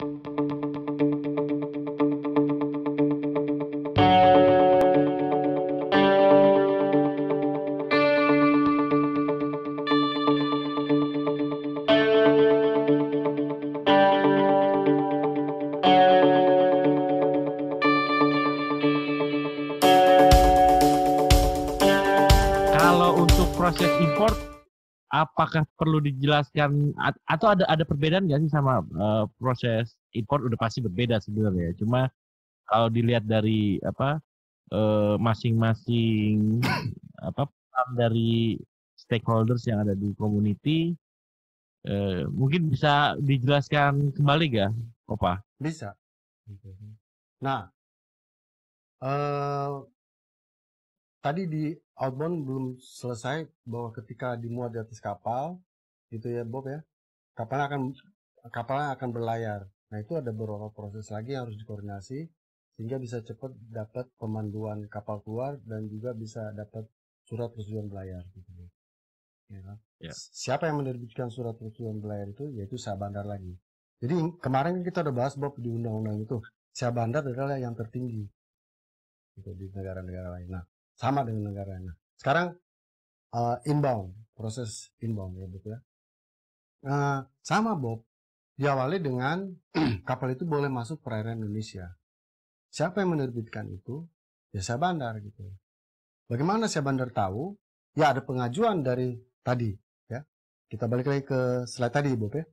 Thank you. perlu dijelaskan atau ada ada perbedaan nggak sih sama uh, proses import udah pasti berbeda sebenarnya. Ya. Cuma kalau dilihat dari apa masing eh, masing-masing apa dari stakeholders yang ada di community uh, mungkin bisa dijelaskan kembali ga Opa? Bisa. Nah, uh, tadi di outbound belum selesai bahwa ketika dimuat di atas kapal itu ya Bob ya kapal akan kapal akan berlayar nah itu ada beberapa proses lagi yang harus dikoordinasi sehingga bisa cepat dapat pemanduan kapal keluar dan juga bisa dapat surat persetujuan berlayar gitu ya. Kan? ya. Siapa yang menerbitkan surat persetujuan berlayar itu yaitu sah bandar lagi. Jadi kemarin kan kita udah bahas Bob di undang-undang itu sah bandar adalah yang tertinggi gitu, di negara-negara lain. Nah sama dengan negara lain. Nah, sekarang uh, inbound proses inbound ya betul ya. Eh, sama Bob diawali dengan kapal itu boleh masuk perairan Indonesia. Siapa yang menerbitkan itu? Ya saya bandar gitu. Bagaimana saya bandar tahu? Ya ada pengajuan dari tadi ya. Kita balik lagi ke slide tadi Bob ya.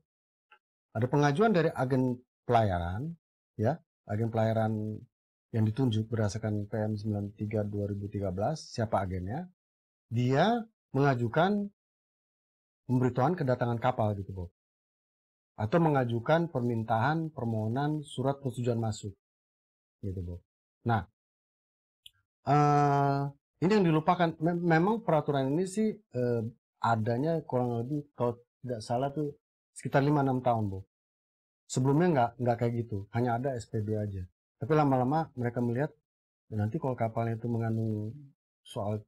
Ada pengajuan dari agen pelayaran ya, agen pelayaran yang ditunjuk berdasarkan PM 93 2013 siapa agennya? Dia mengajukan pemberitahuan kedatangan kapal gitu Bob atau mengajukan permintaan permohonan surat persetujuan masuk gitu Bob nah uh, ini yang dilupakan memang peraturan ini sih uh, adanya kurang lebih kalau tidak salah tuh sekitar 5-6 tahun Bob sebelumnya nggak nggak kayak gitu hanya ada SPB aja tapi lama-lama mereka melihat nanti kalau kapalnya itu mengandung soal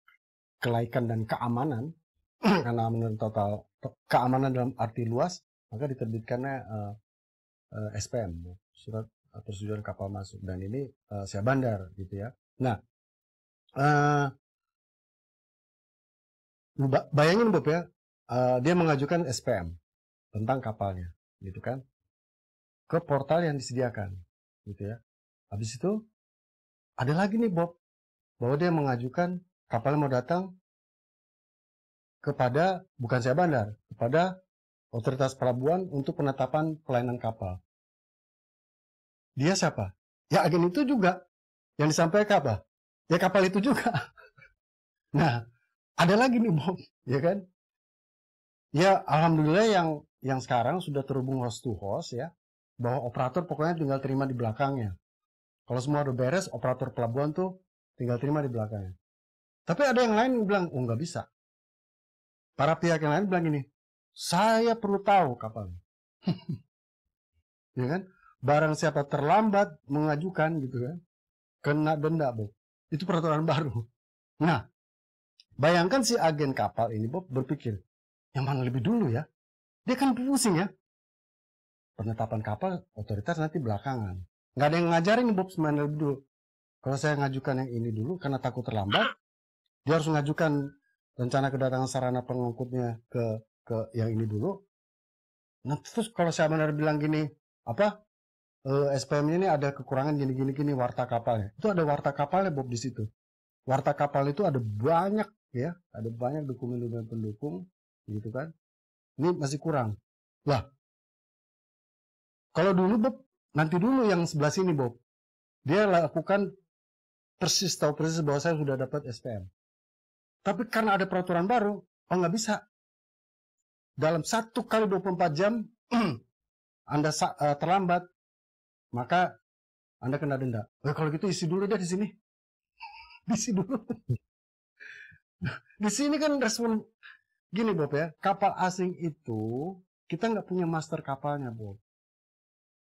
kelaikan dan keamanan karena menurut total keamanan dalam arti luas, maka diterbitkannya uh, eh, uh, eh, SPM, surat eh, persetujuan kapal masuk dan ini uh, saya bandar gitu ya. Nah, uh, bayangin Bob ya, uh, dia mengajukan SPM tentang kapalnya, gitu kan, ke portal yang disediakan, gitu ya. Habis itu ada lagi nih Bob bahwa dia mengajukan kapal mau datang kepada bukan saya bandar, kepada otoritas pelabuhan untuk penetapan pelayanan kapal. Dia siapa? Ya agen itu juga. Yang disampaikan apa? Ya kapal itu juga. nah, ada lagi nih Bob ya kan? Ya alhamdulillah yang yang sekarang sudah terhubung host to host ya, bahwa operator pokoknya tinggal terima di belakangnya. Kalau semua udah beres, operator pelabuhan tuh tinggal terima di belakangnya. Tapi ada yang lain yang bilang, oh nggak bisa. Para pihak yang lain bilang gini, saya perlu tahu kapal, ya kan? Barang siapa terlambat mengajukan gitu kan, kena denda, bu. Itu peraturan baru. Nah, bayangkan si agen kapal ini, Bob, berpikir, yang mana lebih dulu ya? Dia kan pusing ya. Penetapan kapal otoritas nanti belakangan. Nggak ada yang ngajarin Bob semuanya lebih dulu. Kalau saya ngajukan yang ini dulu karena takut terlambat, dia harus mengajukan rencana kedatangan sarana pengangkutnya ke ke yang ini dulu. Nah terus kalau saya benar bilang gini apa eh, SPM ini ada kekurangan gini gini gini warta kapalnya itu ada warta kapalnya Bob di situ. Warta kapal itu ada banyak ya ada banyak dokumen-dokumen pendukung gitu kan. Ini masih kurang. Lah kalau dulu Bob nanti dulu yang sebelah sini Bob dia lakukan persis tahu persis bahwa saya sudah dapat SPM tapi karena ada peraturan baru, oh nggak bisa. Dalam satu kali 24 jam, Anda eh, terlambat, maka Anda kena denda. Oh, kalau gitu isi dulu deh di sini. isi dulu. di sini kan respon gini Bob ya, kapal asing itu kita nggak punya master kapalnya Bob.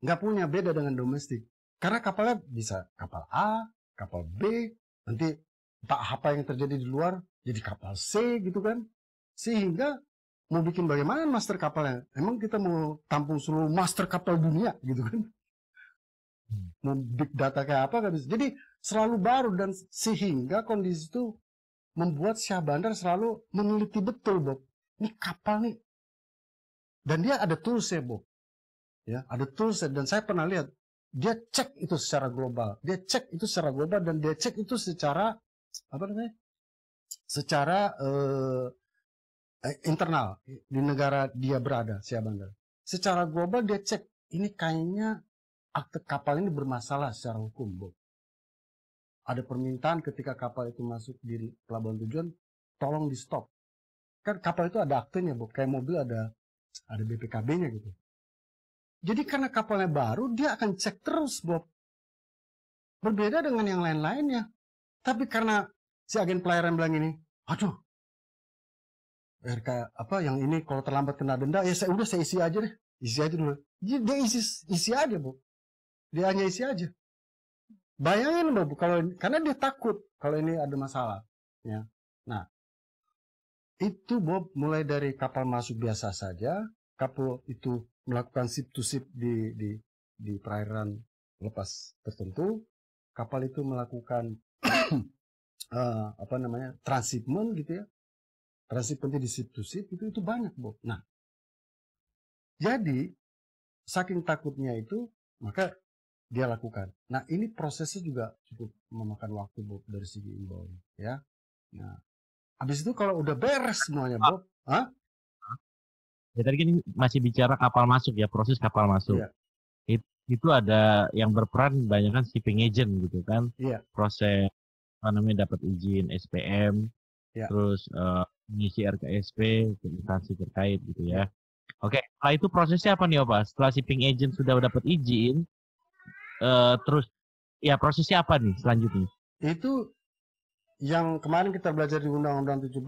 Nggak punya beda dengan domestik. Karena kapalnya bisa kapal A, kapal B, nanti tak apa yang terjadi di luar jadi kapal C gitu kan. Sehingga mau bikin bagaimana master kapalnya? Emang kita mau tampung seluruh master kapal dunia gitu kan? Mau big data kayak apa kan? Jadi selalu baru dan sehingga kondisi itu membuat Syah Bandar selalu meneliti betul Bob. Ini kapal nih. Dan dia ada tools ya Bob. Ya, ada tools ya. dan saya pernah lihat dia cek itu secara global, dia cek itu secara global dan dia cek itu secara apa namanya secara uh, internal di negara dia berada, Siap Bandar. Secara global dia cek, ini kayaknya akte kapal ini bermasalah secara hukum, Bob. Ada permintaan ketika kapal itu masuk di pelabuhan tujuan, tolong di stop. Kan kapal itu ada aktenya, Bob. Kayak mobil ada ada BPKB-nya gitu. Jadi karena kapalnya baru, dia akan cek terus, Bob. Berbeda dengan yang lain-lainnya. Tapi karena si agen pelayaran bilang ini, aduh, RK apa yang ini kalau terlambat kena denda ya saya udah saya isi aja deh, isi aja dulu. Dia, isi isi aja bu, dia hanya isi aja. Bayangin bu, kalau karena dia takut kalau ini ada masalah, ya. Nah, itu Bob mulai dari kapal masuk biasa saja, kapal itu melakukan sip to sip di di di perairan lepas tertentu, kapal itu melakukan uh, apa namanya transhipment gitu ya transhipment di ship to ship itu itu banyak bu. Nah jadi saking takutnya itu maka dia lakukan. Nah ini prosesnya juga cukup memakan waktu bu dari segi inbound ya. Nah habis itu kalau udah beres semuanya bu, ah. Ya tadi kan ini masih bicara kapal masuk ya proses kapal masuk. Ya. itu ada yang berperan banyak kan shipping agent gitu kan. Iya. Proses apa namanya dapat izin SPM, ya. terus uh, mengisi RKSP ke instansi terkait gitu ya. Oke, okay. setelah itu prosesnya apa nih Opa? Setelah shipping agent sudah dapat izin, uh, terus ya prosesnya apa nih selanjutnya? Itu yang kemarin kita belajar di Undang-Undang 17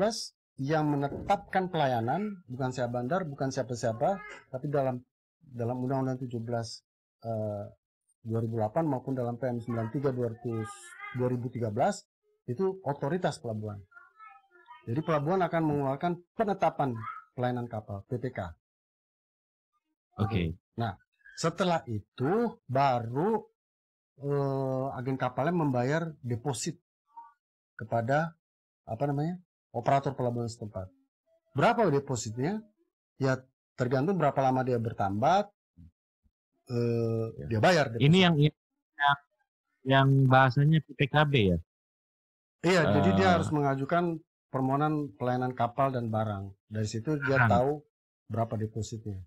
yang menetapkan pelayanan bukan siapa bandar, bukan siapa-siapa, tapi dalam dalam Undang-Undang 17 uh, 2008 maupun dalam PM 93 200 2013 itu otoritas pelabuhan. Jadi pelabuhan akan mengeluarkan penetapan pelayanan kapal PPK. Oke. Okay. Nah, setelah itu baru eh, agen kapalnya membayar deposit kepada apa namanya? operator pelabuhan setempat. Berapa depositnya? Ya tergantung berapa lama dia bertambat eh, ya. dia bayar. Deposit. Ini yang, yang yang bahasanya PKB ya? Iya, uh, jadi dia eh. harus mengajukan permohonan pelayanan kapal dan barang. Dari situ dia kan. tahu berapa depositnya.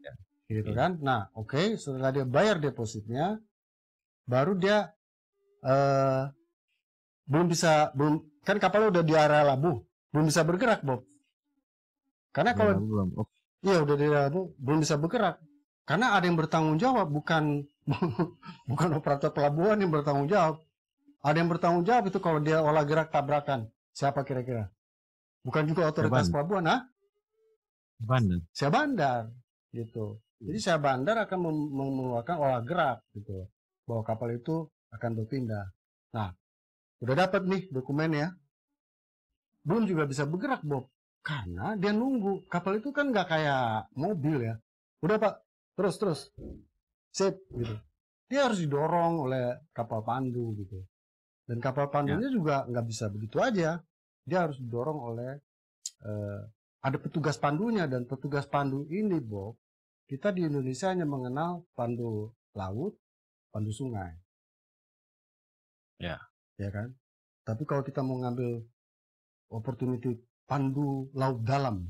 Ya. Gitu ya. kan? Nah, oke, okay, setelah dia bayar depositnya, baru dia uh, belum bisa belum kan kapal udah di area labuh, belum bisa bergerak, Bob. Karena iya, kalau ya, belum. Oh. Iya, udah di area labuh, belum bisa bergerak. Karena ada yang bertanggung jawab bukan bukan operator pelabuhan yang bertanggung jawab. Ada yang bertanggung jawab itu kalau dia olah gerak tabrakan. Siapa kira-kira? Bukan juga otoritas pelabuhan, ah? Bandar. Saya bandar, gitu. Jadi saya bandar akan mengeluarkan olah gerak, gitu. Bahwa kapal itu akan berpindah. Nah, udah dapat nih dokumen ya. Belum juga bisa bergerak, Bob. Karena dia nunggu. Kapal itu kan nggak kayak mobil ya. Udah, Pak. Terus, terus sip gitu dia harus didorong oleh kapal pandu gitu dan kapal pandunya ya. juga nggak bisa begitu aja dia harus didorong oleh uh, ada petugas pandunya dan petugas pandu ini Bob kita di Indonesia hanya mengenal pandu laut pandu sungai ya ya kan tapi kalau kita mau ngambil opportunity pandu laut dalam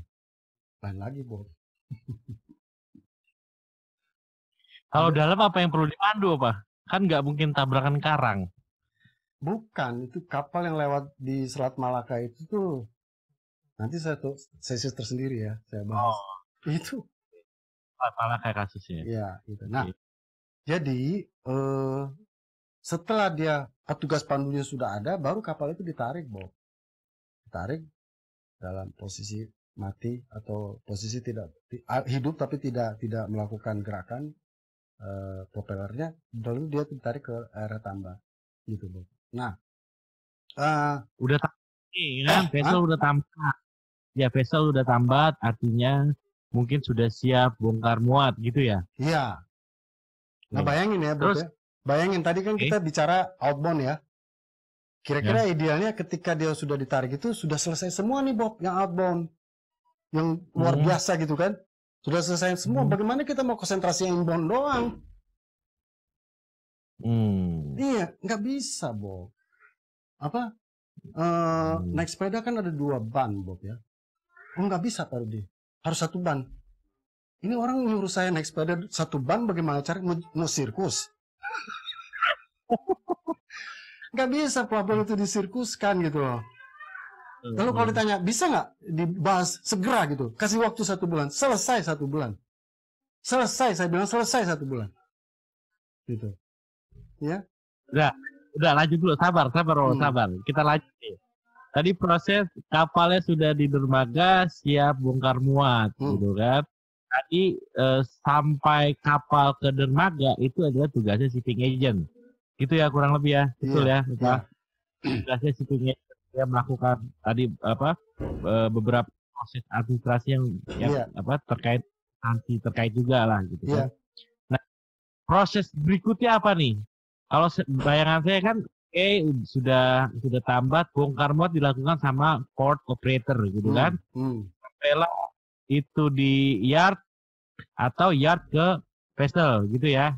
lain lagi Bob Kalau dalam apa yang perlu dipandu apa? Kan nggak mungkin tabrakan karang. Bukan, itu kapal yang lewat di Selat Malaka itu tuh. Nanti saya tuh sesi tersendiri ya, saya bahas. Oh. Itu. Selat Malaka kasusnya. Iya, itu. Nah, okay. Iya. jadi eh, setelah dia petugas pandunya sudah ada, baru kapal itu ditarik, Bob. Ditarik dalam posisi mati atau posisi tidak hidup tapi tidak tidak melakukan gerakan uh, eh, propellernya lalu dia ditarik ke area tambah gitu loh nah uh, udah kan ya. vessel udah tambah ya vessel udah tambat artinya mungkin sudah siap bongkar muat gitu ya iya nah bayangin ya terus ya. bayangin tadi kan okay. kita bicara outbound ya Kira-kira ya. idealnya ketika dia sudah ditarik itu sudah selesai semua nih Bob yang outbound yang luar hmm. biasa gitu kan? Sudah selesai semua. Hmm. Bagaimana kita mau konsentrasi yang inbound doang? Hmm. Iya, nggak bisa, Bob. Apa? Uh, hmm. Naik sepeda kan ada dua ban, Bob ya. Oh, nggak bisa, Pak Rudi. Harus satu ban. Ini orang nyuruh saya naik sepeda satu ban, bagaimana cari mau, mau sirkus? nggak bisa problem itu disirkuskan gitu loh. Lalu kalau ditanya bisa nggak dibahas segera gitu, kasih waktu satu bulan, selesai satu bulan, selesai saya bilang selesai satu bulan, gitu, ya? Udah, udah lanjut dulu, sabar, sabar, hmm. sabar, kita lanjut Tadi proses kapalnya sudah di dermaga, siap bongkar muat, hmm. gitu kan? Tadi eh, sampai kapal ke dermaga itu adalah tugasnya shipping agent, gitu ya kurang lebih ya, betul yeah, ya? Yeah. Tugasnya shipping agent dia melakukan tadi apa beberapa proses administrasi yang, yang yeah. apa terkait anti terkait juga lah gitu yeah. kan. Iya. Nah, proses berikutnya apa nih? Kalau bayangan saya kan eh sudah sudah tambat bongkar muat dilakukan sama port operator gitu kan. Hmm. hmm. itu di yard atau yard ke vessel gitu ya.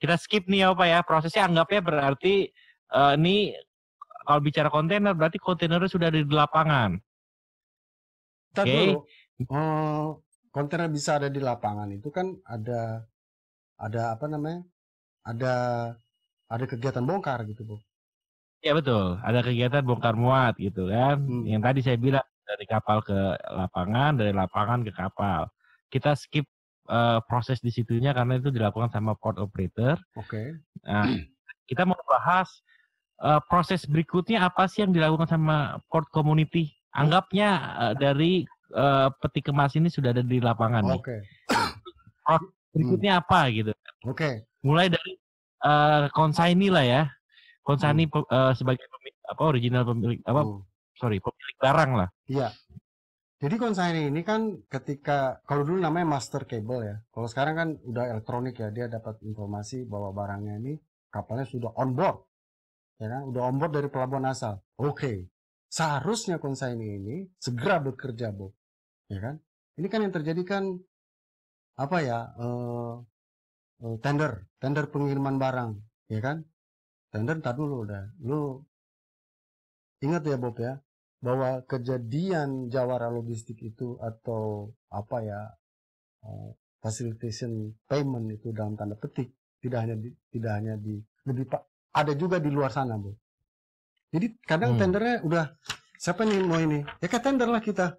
Kita skip nih ya Pak ya. Prosesnya anggapnya berarti uh, ini kalau bicara kontainer berarti kontainernya sudah ada di lapangan. Oke. Okay. Eh, kontainer bisa ada di lapangan itu kan ada ada apa namanya? Ada ada kegiatan bongkar gitu, Bu. Ya betul, ada kegiatan bongkar muat gitu kan. Hmm. Yang tadi saya bilang dari kapal ke lapangan, dari lapangan ke kapal. Kita skip uh, proses situnya karena itu dilakukan sama port operator. Oke. Okay. Nah, kita mau bahas uh, proses berikutnya apa sih yang dilakukan sama port community? Anggapnya uh, dari uh, peti kemas ini sudah ada di lapangan. Oke. Okay. Nih. Berikutnya hmm. apa gitu? Oke. Okay. Mulai dari uh, konsaini lah ya. Konsaini hmm. uh, sebagai pemilik, apa original pemilik apa? Hmm. Sorry, pemilik barang lah. Iya. Jadi konsaini ini kan ketika kalau dulu namanya master cable ya. Kalau sekarang kan udah elektronik ya, dia dapat informasi bahwa barangnya ini kapalnya sudah on board ya kan? udah onboard dari pelabuhan asal. Oke, okay. seharusnya konsaini ini segera bekerja, Bu. Ya kan? Ini kan yang terjadi kan apa ya? Uh, uh, tender, tender pengiriman barang, ya kan? Tender tadi dulu udah. Lu ingat ya, Bob ya, bahwa kejadian jawara logistik itu atau apa ya? Uh, facilitation payment itu dalam tanda petik tidak hanya di, tidak hanya di lebih pak ada juga di luar sana bu jadi kadang hmm. tendernya udah siapa nih mau ini ya kan tender lah kita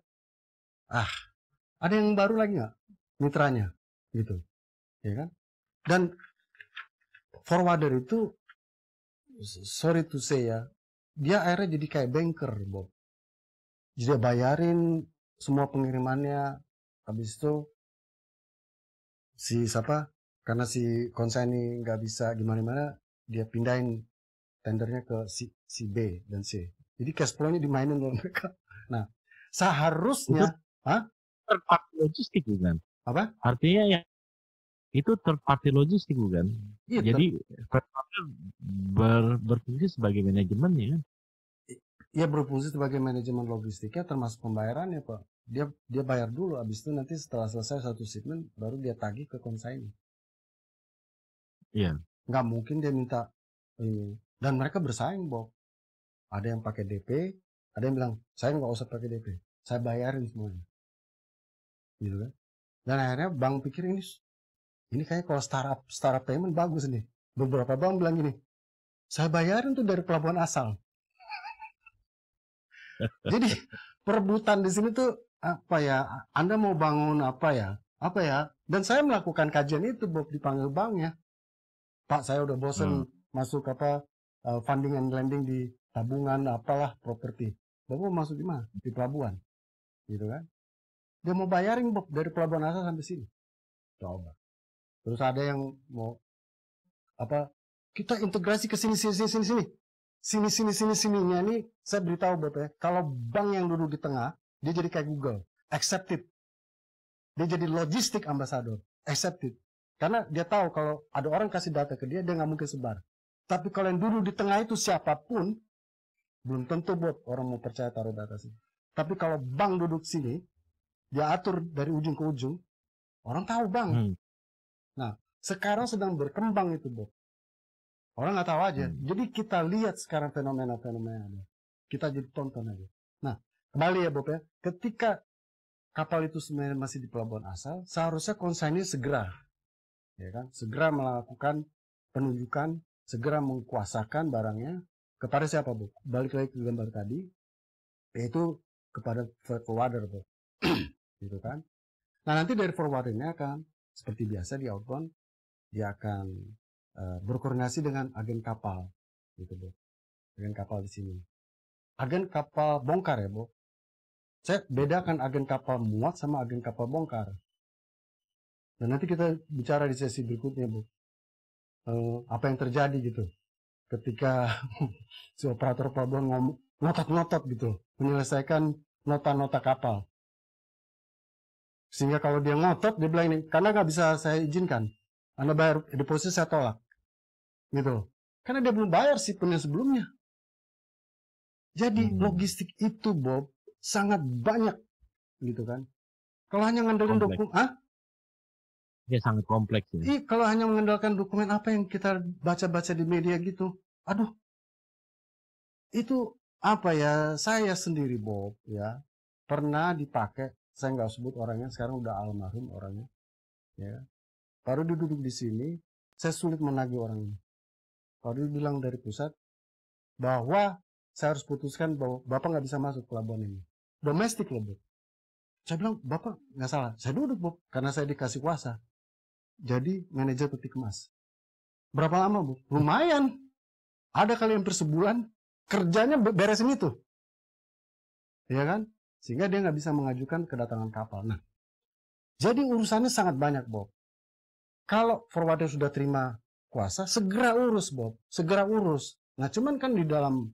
ah ada yang baru lagi nggak mitranya gitu ya kan dan forwarder itu sorry to say ya dia akhirnya jadi kayak banker bu. jadi dia bayarin semua pengirimannya habis itu si siapa karena si konsen ini nggak bisa gimana-gimana dia pindahin tendernya ke si, si B dan C. Jadi cash flow-nya dimainin oleh mereka. Nah, seharusnya Hah? third party logistik bukan? Apa? Artinya ya itu third party logistik bukan? Iya, Jadi third party ber, berfungsi sebagai manajemennya kan? ya Iya berfungsi sebagai manajemen logistiknya termasuk pembayarannya Pak. Dia dia bayar dulu abis itu nanti setelah selesai satu shipment baru dia tagih ke konsaini. Iya nggak mungkin dia minta ini dan mereka bersaing Bob ada yang pakai DP ada yang bilang saya nggak usah pakai DP saya bayarin semuanya gitu kan dan akhirnya bank pikir ini ini kayak kalau startup startup payment bagus nih beberapa bank bilang gini saya bayarin tuh dari pelabuhan asal jadi perebutan di sini tuh apa ya Anda mau bangun apa ya apa ya dan saya melakukan kajian itu Bob dipanggil ya Pak saya udah bosen hmm. masuk apa eh, funding and lending di tabungan apalah properti. Bapak mau masuk di mana? Di pelabuhan. Gitu kan? Dia mau bayarin Bob dari pelabuhan asal sampai sini. Coba. Terus ada yang mau apa kita integrasi ke sini sini sini sini sini sini sini sini sininya ini saya beritahu Bob ya kalau bank yang duduk di tengah dia jadi kayak Google accepted dia jadi logistik ambassador accepted karena dia tahu kalau ada orang kasih data ke dia, dia nggak mungkin sebar. Tapi kalau yang duduk di tengah itu siapapun, belum tentu buat orang mau percaya taruh data sih Tapi kalau bank duduk sini, dia atur dari ujung ke ujung, orang tahu bank. Hmm. Nah, sekarang sedang berkembang itu, Bob. Orang nggak tahu aja. Hmm. Jadi kita lihat sekarang fenomena-fenomena ada. Kita jadi tonton aja. Nah, kembali ya, Bob ya. Ketika kapal itu sebenarnya masih di pelabuhan asal, seharusnya konsainnya segera ya kan? Segera melakukan penunjukan, segera mengkuasakan barangnya kepada siapa, Bu? Balik lagi ke gambar tadi, yaitu kepada forwarder, Bu. gitu kan? Nah, nanti dari forwarder ini akan seperti biasa di outbound dia akan uh, berkoordinasi dengan agen kapal, gitu, Bu. Agen kapal di sini. Agen kapal bongkar ya, Bu. Saya bedakan agen kapal muat sama agen kapal bongkar. Dan nanti kita bicara di sesi berikutnya, Bu. Eh, apa yang terjadi gitu ketika si operator pelabuhan ngotot-ngotot gitu menyelesaikan nota-nota kapal sehingga kalau dia ngotot dia bilang ini karena nggak bisa saya izinkan anda bayar deposit saya tolak gitu karena dia belum bayar si punya sebelumnya jadi hmm. logistik itu Bob sangat banyak gitu kan kalau hanya ngandelin dokumen ah Ya, sangat kompleks ya. Ih, kalau hanya mengandalkan dokumen apa yang kita baca-baca di media gitu, aduh, itu apa ya? Saya sendiri Bob ya pernah dipakai. Saya nggak sebut orangnya, sekarang udah almarhum orangnya. Ya, baru duduk di sini, saya sulit menagih orangnya. Baru bilang dari pusat bahwa saya harus putuskan bahwa bapak nggak bisa masuk pelabuhan ini. Domestik loh, Bob. Saya bilang, bapak nggak salah. Saya duduk, Bob, karena saya dikasih kuasa jadi manajer kemas Berapa lama, Bu? Lumayan. Ada kalian per sebulan kerjanya beresin itu. Ya kan? Sehingga dia nggak bisa mengajukan kedatangan kapal. Nah, jadi urusannya sangat banyak, Bob. Kalau forwarder sudah terima kuasa, segera urus, Bob. Segera urus. Nah, cuman kan di dalam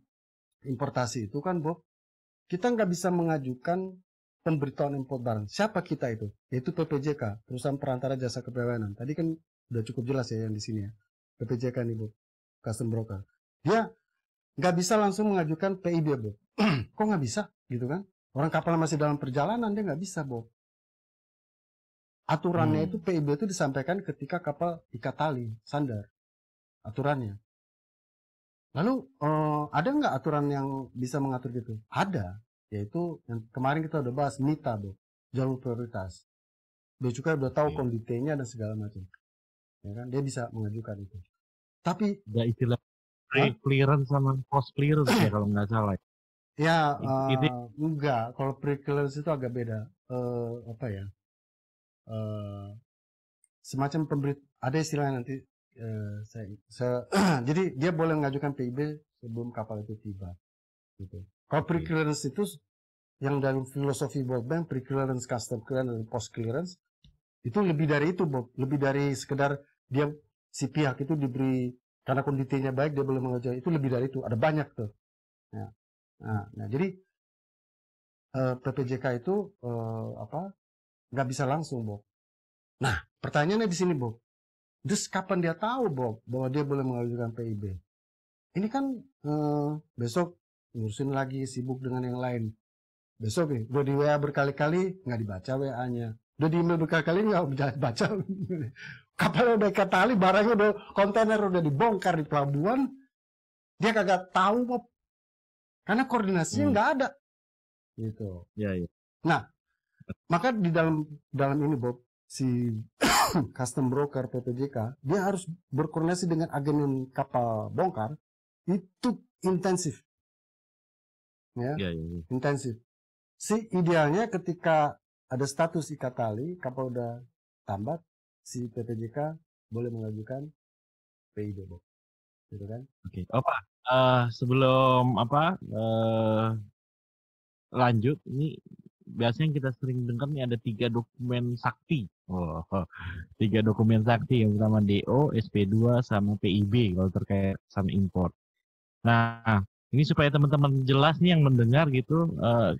importasi itu kan, Bob, kita nggak bisa mengajukan pemberitahuan barang. Siapa kita itu? Yaitu PPJK, perusahaan perantara jasa Kepegawaian. Tadi kan sudah cukup jelas ya yang di sini ya. PPJK nih Bu, custom broker. Dia nggak bisa langsung mengajukan PIB Bu. Kok nggak bisa gitu kan? Orang kapal masih dalam perjalanan dia nggak bisa Bu. Aturannya hmm. itu PIB itu disampaikan ketika kapal ikat tali, sandar. Aturannya. Lalu uh, ada nggak aturan yang bisa mengatur gitu? Ada, yaitu yang kemarin kita udah bahas NITA, Bro. Jalur prioritas. dia juga udah tahu yeah. kondisinya dan segala macam. Ya kan? Dia bisa mengajukan itu. Tapi ya istilah pre clearance sama post clearance ya kalau nggak salah. Ya, uh, ini enggak. Kalau pre clearance itu agak beda. Uh, apa ya? Uh, semacam pemberi ada istilah nanti uh, saya, saya jadi dia boleh mengajukan PIB sebelum kapal itu tiba. Gitu. Kalau pre-clearance itu yang dalam filosofi Bob Bank, pre-clearance, custom clearance, dan post-clearance, itu lebih dari itu Bob. Lebih dari sekedar dia si pihak itu diberi karena kondisinya baik dia boleh mengajar itu lebih dari itu ada banyak tuh ya. nah, nah jadi uh, eh, PPJK itu uh, apa nggak bisa langsung Bob nah pertanyaannya di sini Bob terus kapan dia tahu Bob bahwa dia boleh mengajukan PIB ini kan uh, besok ngurusin lagi sibuk dengan yang lain besok nih udah di WA berkali-kali nggak dibaca WA-nya udah di email berkali-kali nggak baca kapal udah ikat tali barangnya udah kontainer udah dibongkar di pelabuhan dia kagak tahu Bob. karena koordinasinya hmm. nggak hmm. ada gitu ya, ya. nah maka di dalam dalam ini Bob si custom broker PTJK dia harus berkoordinasi dengan agen kapal bongkar itu intensif ya, ya, ya, intensif. Si idealnya ketika ada status ikat ikatali Kapolda Tambat, si PPJK boleh mengajukan PI Depok, gitu kan? Oke, okay. oh uh, sebelum apa uh, lanjut ini biasanya kita sering dengar nih ada tiga dokumen sakti. Oh, tiga dokumen sakti yang pertama DO, SP2 sama PIB kalau terkait sama import. Nah, ini supaya teman-teman jelas nih yang mendengar gitu, uh,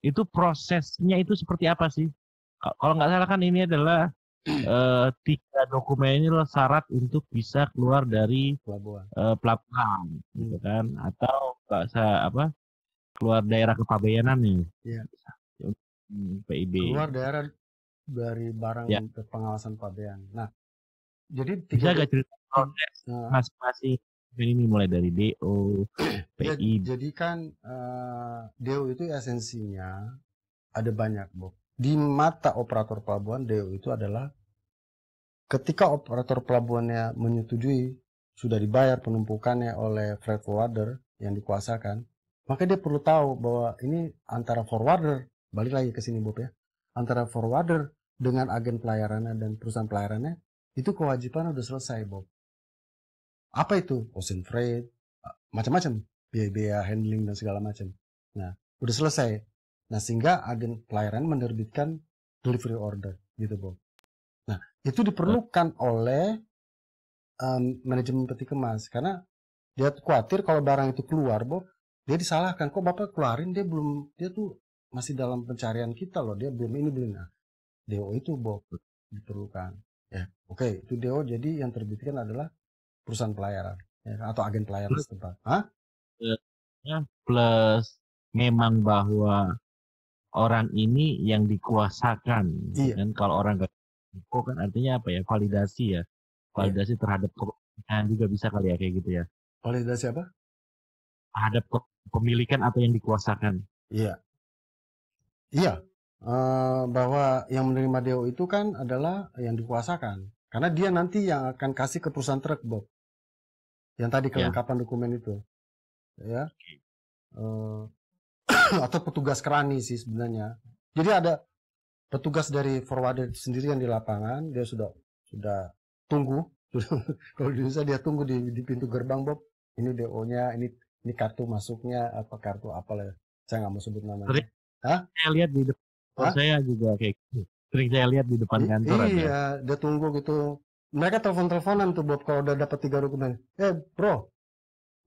itu prosesnya itu seperti apa sih? Kalau nggak salah kan ini adalah uh, tiga dokumen ini loh syarat untuk bisa keluar dari pelabuhan, uh, pelabuhan gitu hmm. gitu kan? Atau bahasa apa? Keluar daerah kepabeanan nih. Ya. Hmm, PIB. Keluar daerah dari barang ya. pengawasan pabean. Nah, jadi tiga bisa gak cerita proses masing-masing ini mulai dari DO, PI. Jadi kan uh, eh, DO itu esensinya ada banyak, Bob. Di mata operator pelabuhan DO itu adalah ketika operator pelabuhannya menyetujui sudah dibayar penumpukannya oleh freight forwarder yang dikuasakan, maka dia perlu tahu bahwa ini antara forwarder, balik lagi ke sini Bob ya, antara forwarder dengan agen pelayarannya dan perusahaan pelayarannya, itu kewajiban sudah selesai Bob apa itu ocean freight eh, macam-macam biaya-biaya handling dan segala macam nah udah selesai nah sehingga agen pelayaran menerbitkan delivery order gitu Bob nah itu diperlukan oh. oleh um, manajemen peti kemas karena dia khawatir kalau barang itu keluar Bob dia disalahkan kok bapak keluarin dia belum dia tuh masih dalam pencarian kita loh dia belum ini belum nah, DO itu Bob diperlukan ya oke okay, itu DO jadi yang terbitkan adalah perusahaan pelayaran ya, kan? atau agen pelayaran plus, setempat. Hah? Ya, plus memang bahwa orang ini yang dikuasakan. Ya iya. Kan kalau orang gak kan artinya apa ya? Validasi ya. Iya. Validasi iya. terhadap kepemilikan juga bisa kali ya kayak gitu ya. Validasi apa? Terhadap kepemilikan atau yang dikuasakan. Iya. Iya. Uh, bahwa yang menerima DO itu kan adalah yang dikuasakan. Karena dia nanti yang akan kasih ke perusahaan truk, Bob yang tadi ya. kelengkapan ya. dokumen itu ya uh, atau petugas kerani sih sebenarnya jadi ada petugas dari forwarder sendiri yang di lapangan dia sudah sudah tunggu kalau di Indonesia dia tunggu di, di pintu gerbang Bob ini do nya ini ini kartu masuknya apa kartu apa lah ya. saya nggak mau sebut namanya sering Hah? saya lihat di depan Hah? saya juga kayak gitu. sering saya lihat di depan kantor iya dia tunggu gitu mereka telepon-teleponan tuh Bob kalau udah dapat tiga dokumen. Eh bro,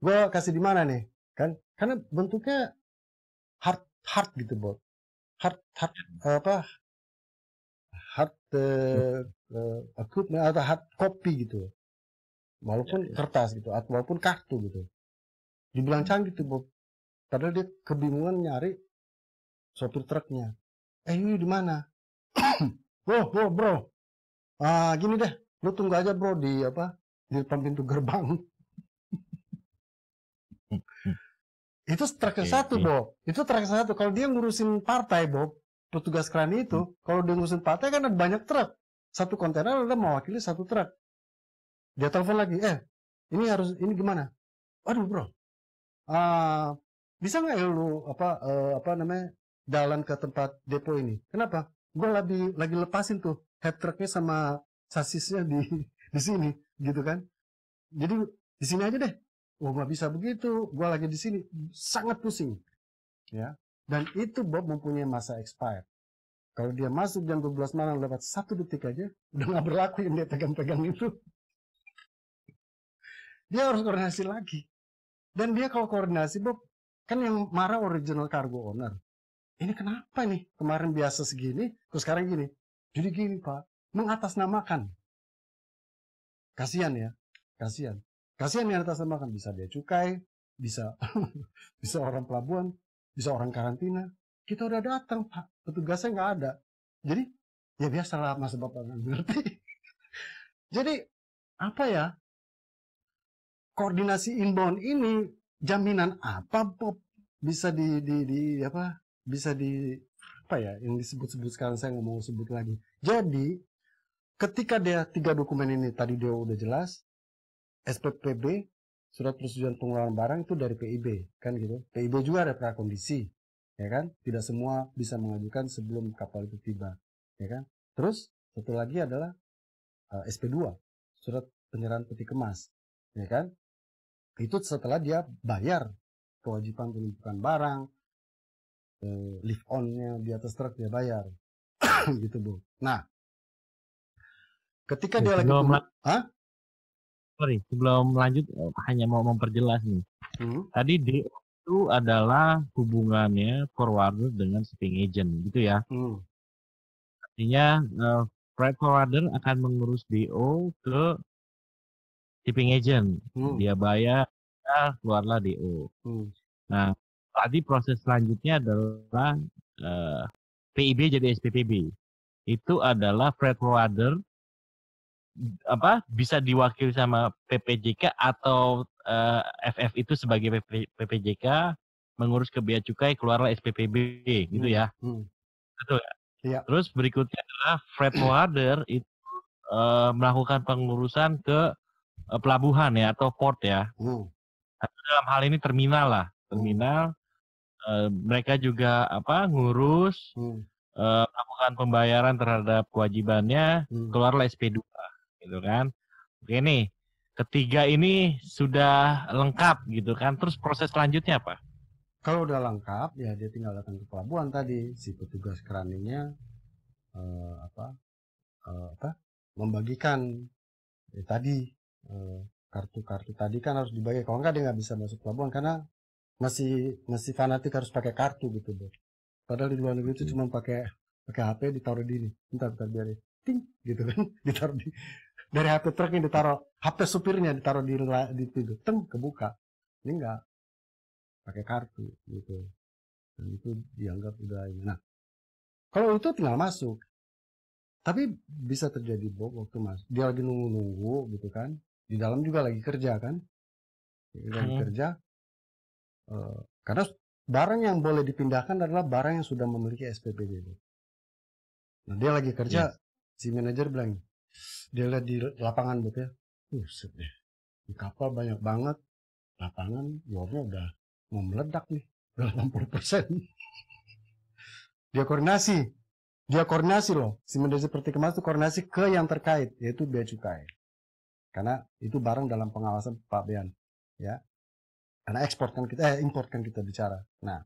gue kasih di mana nih? Kan karena bentuknya hard hard gitu Bob. Hard hard apa? Hard uh, uh, atau hard copy gitu. Walaupun ya, ya. kertas gitu, atau walaupun kartu gitu. Dibilang hmm. canggih tuh Bob. Padahal dia kebingungan nyari sopir truknya. Eh ini di mana? bro, bro, oh, oh, bro. Ah, gini deh, lu tunggu aja bro di apa di depan pintu gerbang itu track yang satu Bob itu track satu kalau dia ngurusin partai Bob petugas kerani itu hmm. kalau dia ngurusin partai kan ada banyak truk satu kontainer ada mewakili satu truk dia telepon lagi eh ini harus ini gimana aduh bro uh, bisa nggak ya lu apa uh, apa namanya jalan ke tempat depo ini kenapa gue lagi lagi lepasin tuh head trucknya sama sasisnya di di sini gitu kan jadi di sini aja deh oh gak bisa begitu gue lagi di sini sangat pusing ya dan itu Bob mempunyai masa expired. kalau dia masuk jam 12 malam lewat satu detik aja udah nggak berlaku yang dia pegang-pegang itu dia harus koordinasi lagi dan dia kalau koordinasi Bob kan yang marah original cargo owner ini kenapa nih kemarin biasa segini terus sekarang gini jadi gini pak mengatasnamakan. Kasihan ya, kasihan. Kasihan yang mengatasnamakan bisa dia cukai, bisa bisa orang pelabuhan, bisa orang karantina. Kita udah datang, Pak. Petugasnya nggak ada. Jadi, ya biasa lah Mas Bapak nggak ngerti. Jadi, apa ya? Koordinasi inbound ini jaminan apa bisa di, di, di apa bisa di apa ya yang disebut-sebut sekarang saya nggak mau sebut lagi. Jadi ketika dia tiga dokumen ini tadi dia udah jelas SPPB surat persetujuan pengeluaran barang itu dari PIB kan gitu PIB juga ada prakondisi ya kan tidak semua bisa mengajukan sebelum kapal itu tiba ya kan terus satu lagi adalah uh, eh, SP2 surat penyerahan peti kemas ya kan itu setelah dia bayar kewajiban penumpukan barang eh, lift onnya di atas truk dia bayar gitu bu nah Ketika dia lagi sebelum, Hah? Sorry, sebelum lanjut eh, hanya mau memperjelas nih. Hmm? Tadi di itu adalah hubungannya forwarder dengan shipping agent gitu ya. Hmm. Artinya uh, eh, freight forwarder akan mengurus DO ke shipping agent. Hmm. Dia bayar, ya, keluarlah DO. Hmm. Nah, tadi proses selanjutnya adalah uh, eh, PIB jadi SPPB. Itu adalah freight forwarder apa bisa diwakili sama PPJK atau uh, eh, FF itu sebagai PPJK mengurus ke bea cukai keluarlah SPPB gitu hmm, ya. Hmm. Betul ya? ya. Terus berikutnya adalah freight forwarder itu uh, melakukan pengurusan ke uh, pelabuhan ya atau port ya. Hmm. dalam hal ini terminal lah, terminal. Hmm. Uh, mereka juga apa ngurus hmm. uh, melakukan pembayaran terhadap kewajibannya, hmm. keluarlah SP2 gitu kan. Oke nih, ketiga ini sudah lengkap gitu kan. Terus proses selanjutnya apa? Kalau udah lengkap ya dia tinggal datang ke pelabuhan tadi si petugas keraninya eh, apa eh, apa membagikan ya, tadi kartu eh, kartu-kartu tadi kan harus dibagi kalau enggak dia nggak bisa masuk pelabuhan karena masih masih fanatik harus pakai kartu gitu bro. Padahal di luar negeri itu cuma pakai pakai HP ditaruh di ini. entar entar biarin. Ting gitu kan. Ditaruh di dari HP truknya ditaruh HP supirnya ditaruh di di pintu teng kebuka ini enggak pakai kartu gitu dan itu dianggap udah ini nah kalau itu tinggal masuk tapi bisa terjadi Bob waktu mas dia lagi nunggu-nunggu gitu kan di dalam juga lagi kerja kan lagi hmm. kerja uh, karena barang yang boleh dipindahkan adalah barang yang sudah memiliki SPPD nah dia lagi kerja yes. Iya. si manajer bilang dia lihat di lapangan gitu ya deh. Di kapal banyak banget. Lapangan warnya udah mau meledak nih. Udah 80 persen. dia koordinasi. Dia koordinasi loh. Si mendesi seperti kemas itu koordinasi ke yang terkait. Yaitu bea cukai. Karena itu barang dalam pengawasan Pak Bean. Ya. Karena ekspor kan kita, eh import kan kita bicara. Nah,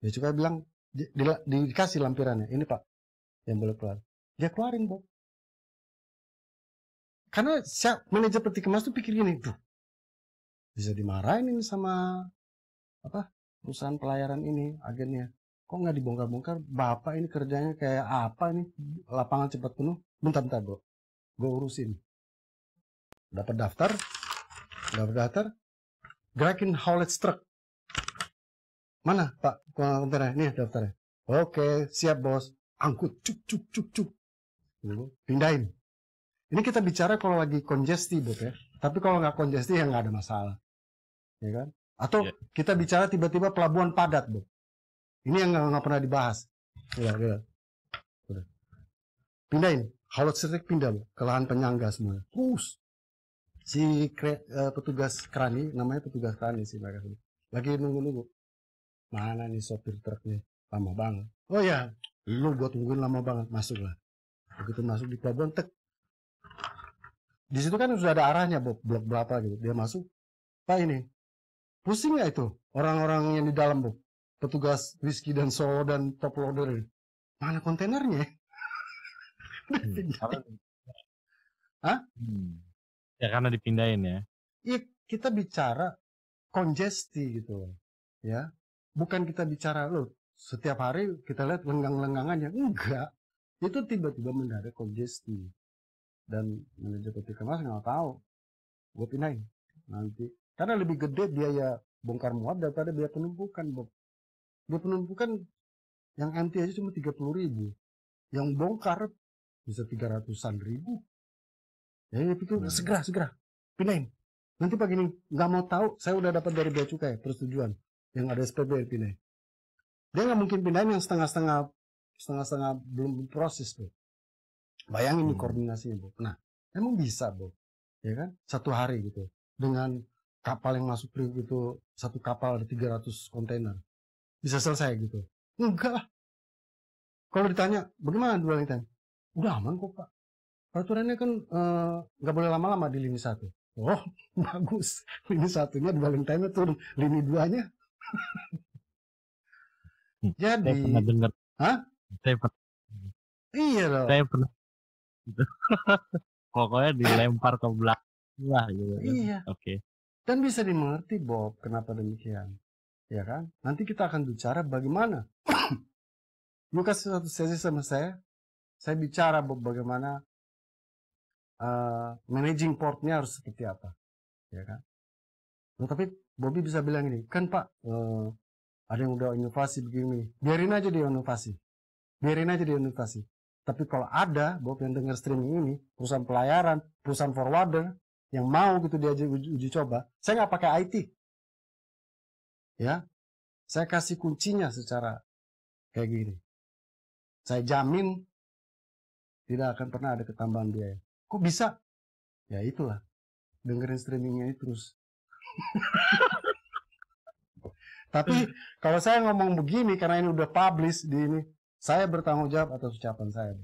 bea cukai bilang, di, di, dikasih lampirannya. Ini Pak, yang boleh keluar. Dia keluarin, Bob. Karena manajer peti kemas tuh pikir gini tuh. Bisa dimarahin ini sama apa perusahaan pelayaran ini agennya. Kok nggak dibongkar-bongkar? Bapak ini kerjanya kayak apa ini Lapangan cepat penuh. Bentar-bentar bro. Gue urusin. Dapat daftar. Dapat daftar. Gerakin haulet truck Mana Pak? Komputernya. ini daftarnya. Oke, siap bos. Angkut. Cuk, cuk, cuk, cuk. Pindahin ini kita bicara kalau lagi kongesti, ya. Tapi kalau nggak kongesti ya nggak ada masalah. Ya kan? Atau yeah. kita bicara tiba-tiba pelabuhan padat, bu, Ini yang nggak pernah dibahas. Ya, ya. Pindahin. halot listrik pindah, bu. ke lahan penyangga semua. Terus. Si kre, uh, petugas kerani, namanya petugas kerani sih, mereka ini, Lagi nunggu-nunggu. Mana nih sopir truknya? Lama banget. Oh ya, lu gua tungguin lama banget. Masuklah. Begitu masuk di pelabuhan, tek, di situ kan sudah ada arahnya Bob, blok berapa gitu. Dia masuk, Pak ini, pusing nggak itu orang-orang yang di dalam Bob? Petugas whisky dan solo dan top loader. Mana kontainernya? Hmm. Hah? Hmm. Ya karena dipindahin ya. Iya, kita bicara kongesti gitu ya. Bukan kita bicara loh setiap hari kita lihat lenggang-lenggangannya enggak. Itu tiba-tiba mendadak kongesti dan manajer PT Kemas nggak tahu gue pindahin nanti karena lebih gede biaya bongkar muat daripada biaya penumpukan Bob biaya penumpukan yang anti aja cuma tiga puluh ribu yang bongkar bisa tiga ratusan ribu ya, ya ini pikir nah. segera segera pindahin nanti pagi ini nggak mau tahu saya udah dapat dari bea cukai persetujuan yang ada SPB pindahin dia nggak mungkin pindahin yang setengah-setengah setengah-setengah belum proses tuh Bayangin nih hmm. koordinasinya, Bu. Nah, emang bisa, Bu. Ya kan? Satu hari gitu. Dengan kapal yang masuk priuk itu satu kapal ada 300 kontainer. Bisa selesai gitu. Enggak lah. Kalau ditanya, bagaimana dua time? Udah aman kok, Pak. Peraturannya kan eh, nggak eh, boleh lama-lama di lini satu. Oh, bagus. Lini satunya di time turun. Lini duanya. Hmm. Jadi. Saya pernah dengar. Hah? Saya pernah. Iya loh. Saya pernah gitu. Pokoknya dilempar ke belakang lah gitu. Kan. Iya. Oke. Okay. Dan bisa dimengerti Bob kenapa demikian. Ya kan? Nanti kita akan bicara bagaimana. Lu kasih satu sesi sama saya. Saya bicara Bob bagaimana uh, managing portnya harus seperti apa. Ya kan? Nah, tapi Bobby bisa bilang ini, kan Pak, uh, ada yang udah inovasi begini. Biarin aja dia inovasi. Biarin aja dia inovasi. Tapi kalau ada Bob yang dengar streaming ini, perusahaan pelayaran, perusahaan forwarder yang mau gitu dia uji, uji coba, saya nggak pakai IT. Ya, saya kasih kuncinya secara kayak gini. Saya jamin tidak akan pernah ada ketambahan biaya. Kok bisa? Ya itulah, dengerin streamingnya ini terus. Tapi kalau saya ngomong begini karena ini udah publish di ini, saya bertanggung jawab atas ucapan saya.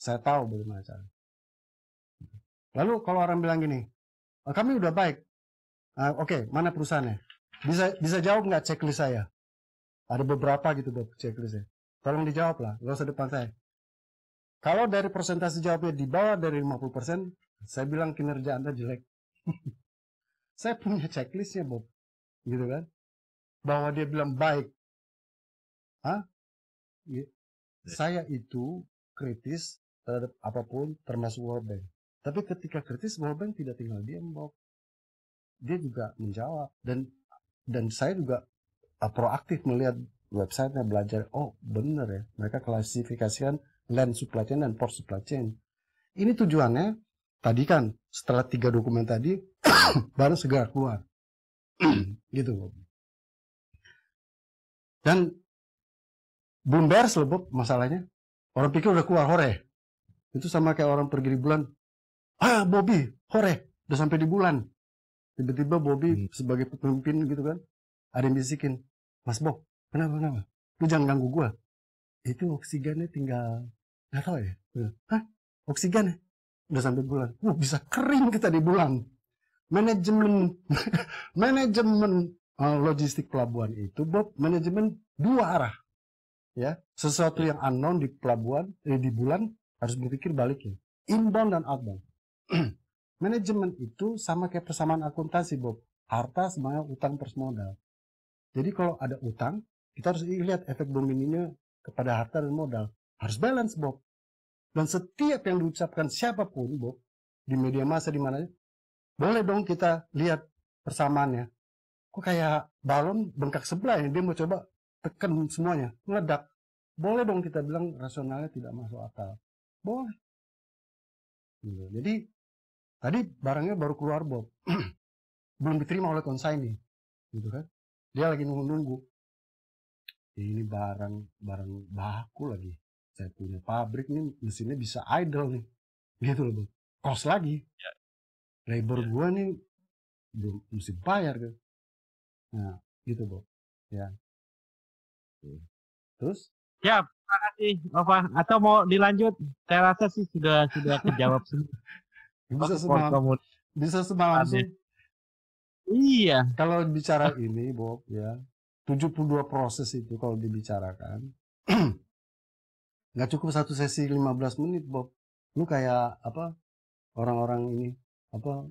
Saya tahu bagaimana cara. Lalu kalau orang bilang gini, oh, kami udah baik. Nah, Oke, okay, mana perusahaannya? Bisa bisa jawab nggak checklist saya? Ada beberapa gitu buat checklistnya. Tolong dijawab lah, nggak usah depan saya. Kalau dari persentase jawabnya di bawah dari 50%, saya bilang kinerja Anda jelek. saya punya checklistnya, Bob. Gitu kan? Bahwa dia bilang baik. Hah? Iya. Iya. saya itu kritis terhadap apapun termasuk World Bank. Tapi ketika kritis World Bank tidak tinggal diam, Bob. Dia juga menjawab dan dan saya juga uh, proaktif melihat websitenya belajar oh bener ya mereka klasifikasikan land supply chain dan port supply chain ini tujuannya tadi kan setelah tiga dokumen tadi baru segera keluar gitu Bob. dan Bundar selebok masalahnya. Orang pikir udah keluar hore. Itu sama kayak orang pergi di bulan. Ah, Bobby, hore, udah sampai di bulan. Tiba-tiba Bobby hmm. sebagai pemimpin gitu kan, ada yang bisikin, Mas Bob, kenapa kenapa? Lu jangan ganggu gua. Itu oksigennya tinggal nggak tahu ya. Hah? Oksigen ya? Udah sampai bulan. Wah, bisa kering kita di bulan. Manajemen manajemen uh, logistik pelabuhan itu Bob manajemen dua arah ya sesuatu ya. yang unknown di pelabuhan eh, di bulan harus berpikir baliknya inbound dan outbound manajemen itu sama kayak persamaan akuntansi Bob harta semuanya utang modal jadi kalau ada utang kita harus lihat efek domininya kepada harta dan modal harus balance Bob dan setiap yang diucapkan siapapun Bob di media massa di mana boleh dong kita lihat persamaannya kok kayak balon bengkak sebelah ini ya, dia mau coba tekan semuanya, meledak. Boleh dong kita bilang rasionalnya tidak masuk akal. Boleh. Gitu. Jadi tadi barangnya baru keluar Bob. Belum diterima oleh nih Gitu kan. Dia lagi nunggu-nunggu. Ini barang barang baku lagi. Saya punya pabrik nih mesinnya bisa idle nih. Gitu loh Bob. Kos lagi. Ya. Labor ya. gua nih belum mesti bayar kan. Nah, gitu Bob. Ya, Terus? Ya, terima kasih, Ova. Atau mau dilanjut? Saya rasa sih sudah sudah terjawab semua. bisa semalam. Bisa semalam sih. Iya. Kalau bicara ini, Bob, ya. 72 proses itu kalau dibicarakan. nggak cukup satu sesi 15 menit, Bob. Lu kayak apa? Orang-orang ini apa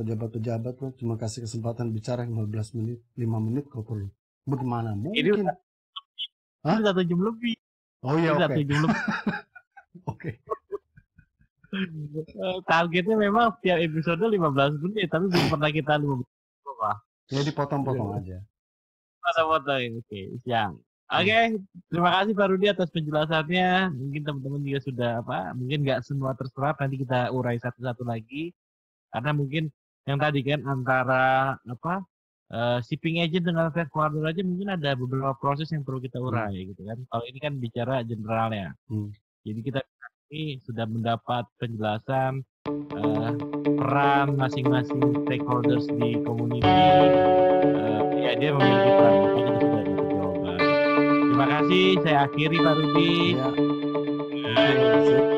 pejabat-pejabat lo cuma kasih kesempatan bicara 15 menit, 5 menit kok perlu. Bagaimana mungkin? Ini Hah? Satu jam lebih. Oh iya, oke. Okay. Satu jam lebih. oke. Eh, targetnya memang setiap episode 15 menit, tapi belum pernah kita 15 menit, potong potong potong aja. Potong-potong, oke. Okay. Siang. Hmm. Oke, okay, terima kasih Pak Rudi atas penjelasannya. Mungkin teman-teman juga sudah apa, mungkin nggak semua terserap. Nanti kita urai satu-satu lagi. Karena mungkin yang tadi kan antara apa Eh, shipping agent dengan freight forwarder aja mungkin ada beberapa proses yang perlu kita urai hmm. gitu kan. Kalau ini kan bicara generalnya. Hmm. Jadi kita ini sudah mendapat penjelasan uh, peran masing-masing stakeholders di community. Uh, ya dia memiliki peran apa itu sudah itu jawaban. Terima kasih. Saya akhiri Pak Rudi. Ya. Uh,